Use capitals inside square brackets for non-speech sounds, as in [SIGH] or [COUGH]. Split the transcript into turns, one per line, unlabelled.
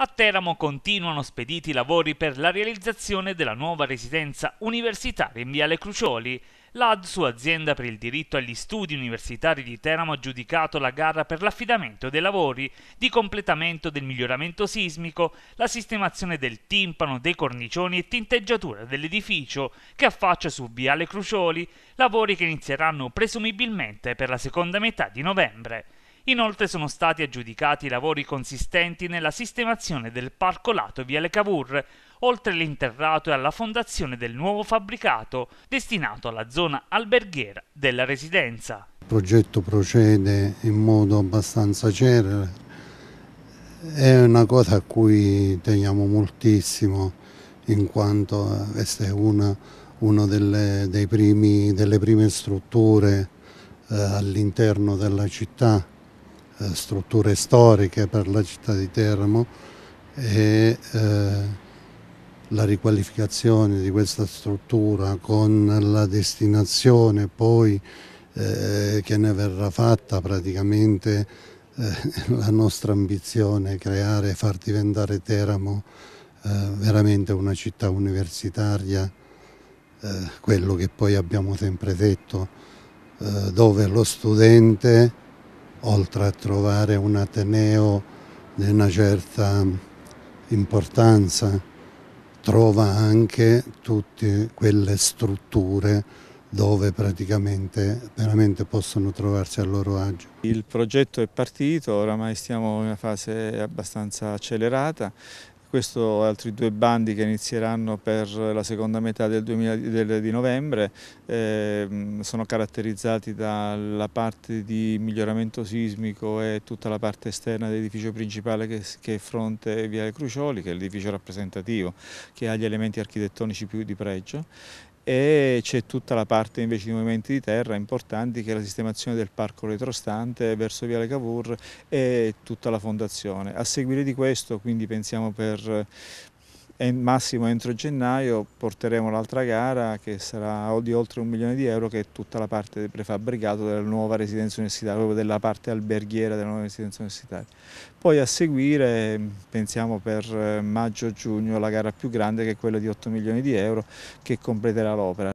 A Teramo continuano spediti i lavori per la realizzazione della nuova residenza universitaria in Viale Crucioli. sua azienda per il diritto agli studi universitari di Teramo, ha giudicato la gara per l'affidamento dei lavori di completamento del miglioramento sismico, la sistemazione del timpano, dei cornicioni e tinteggiatura dell'edificio che affaccia su Viale Crucioli, lavori che inizieranno presumibilmente per la seconda metà di novembre. Inoltre sono stati aggiudicati lavori consistenti nella sistemazione del parco lato via Le Cavour, oltre all'interrato e alla fondazione del nuovo fabbricato destinato alla zona alberghiera della residenza.
Il progetto procede in modo abbastanza celere, è una cosa a cui teniamo moltissimo in quanto eh, questa è una, una delle, primi, delle prime strutture eh, all'interno della città eh, strutture storiche per la città di Teramo e eh, la riqualificazione di questa struttura con la destinazione poi eh, che ne verrà fatta praticamente eh, [LAUGHS] la nostra ambizione creare e far diventare Teramo eh, veramente una città universitaria, eh, quello che poi abbiamo sempre detto, dove lo studente oltre a trovare un Ateneo di una certa importanza, trova anche tutte quelle strutture dove praticamente veramente possono trovarsi a loro agio.
Il progetto è partito, oramai stiamo in una fase abbastanza accelerata, questo altri due bandi che inizieranno per la seconda metà del 2000, del, di novembre eh, sono caratterizzati dalla parte di miglioramento sismico e tutta la parte esterna dell'edificio principale che, che è fronte via Crucioli, che è l'edificio rappresentativo, che ha gli elementi architettonici più di pregio e c'è tutta la parte invece di movimenti di terra importanti che è la sistemazione del parco retrostante verso Viale Cavour e tutta la fondazione. A seguire di questo quindi pensiamo per massimo entro gennaio porteremo l'altra gara che sarà di oltre un milione di euro che è tutta la parte del prefabbricato della nuova residenza universitaria, proprio della parte alberghiera della nuova residenza universitaria. Poi a seguire pensiamo per eh, maggio-giugno la gara più grande che è quella di 8 milioni di euro che completerà l'opera.